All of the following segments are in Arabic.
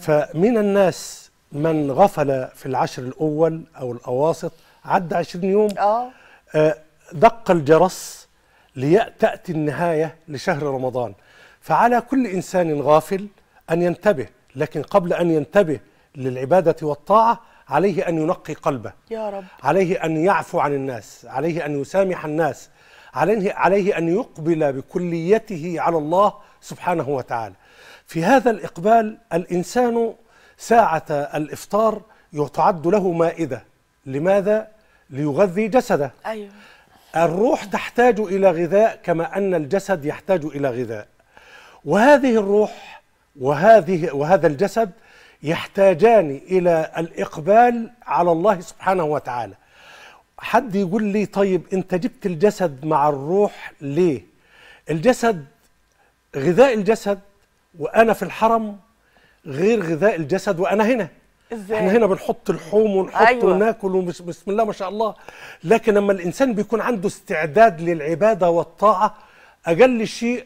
فمن الناس من غفل في العشر الأول أو الأواسط عدى 20 يوم آه. آه. دق الجرس لتأتي النهاية لشهر رمضان فعلى كل إنسان غافل أن ينتبه لكن قبل أن ينتبه للعبادة والطاعة عليه أن ينقي قلبه يا رب عليه أن يعفو عن الناس عليه أن يسامح الناس عليه, عليه أن يقبل بكليته على الله سبحانه وتعالى في هذا الإقبال الإنسان ساعة الإفطار يتعد له مائدة لماذا؟ ليغذي جسده أيوة. الروح تحتاج إلى غذاء كما أن الجسد يحتاج إلى غذاء وهذه الروح وهذه وهذا الجسد يحتاجان إلى الإقبال على الله سبحانه وتعالى حد يقول لي طيب انت جبت الجسد مع الروح ليه الجسد غذاء الجسد وانا في الحرم غير غذاء الجسد وانا هنا ازاي احنا هنا بنحط اللحوم ونحط أيوة. وناكل وبسم الله ما شاء الله لكن لما الانسان بيكون عنده استعداد للعباده والطاعه اقل شيء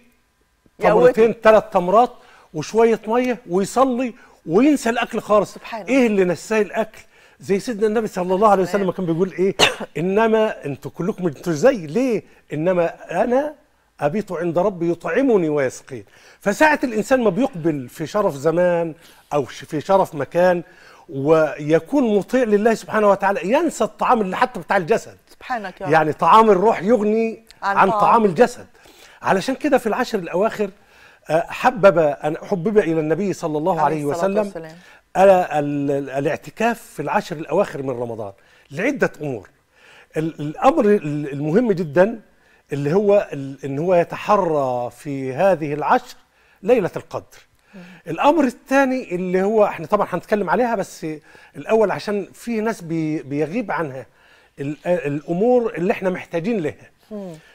تمرتين ثلاث تمرات وشويه ميه ويصلي وينسى الاكل خالص سبحان ايه اللي نساه الاكل زي سيدنا النبي صلى الله عليه وسلم كان بيقول ايه انما انتوا كلكم انتوا زي ليه انما انا أبيت عند ربي يطعمني ويسقين فساعة الإنسان ما بيقبل في شرف زمان أو في شرف مكان ويكون مطيع لله سبحانه وتعالى ينسى الطعام اللي حتى بتاع الجسد سبحانك يا رب. يعني طعام الروح يغني عن, عن طعام الجسد علشان كده في العشر الأواخر آه، حبب ان حبب إلى النبي صلى الله عليه, عليه وسلم والسلام. الاعتكاف في العشر الأواخر من رمضان لعدة أمور الأمر المهم جدا اللي هو ان هو يتحرى في هذه العشر ليله القدر الامر الثاني اللي هو احنا طبعا هنتكلم عليها بس الاول عشان في ناس بيغيب عنها الامور اللي احنا محتاجين لها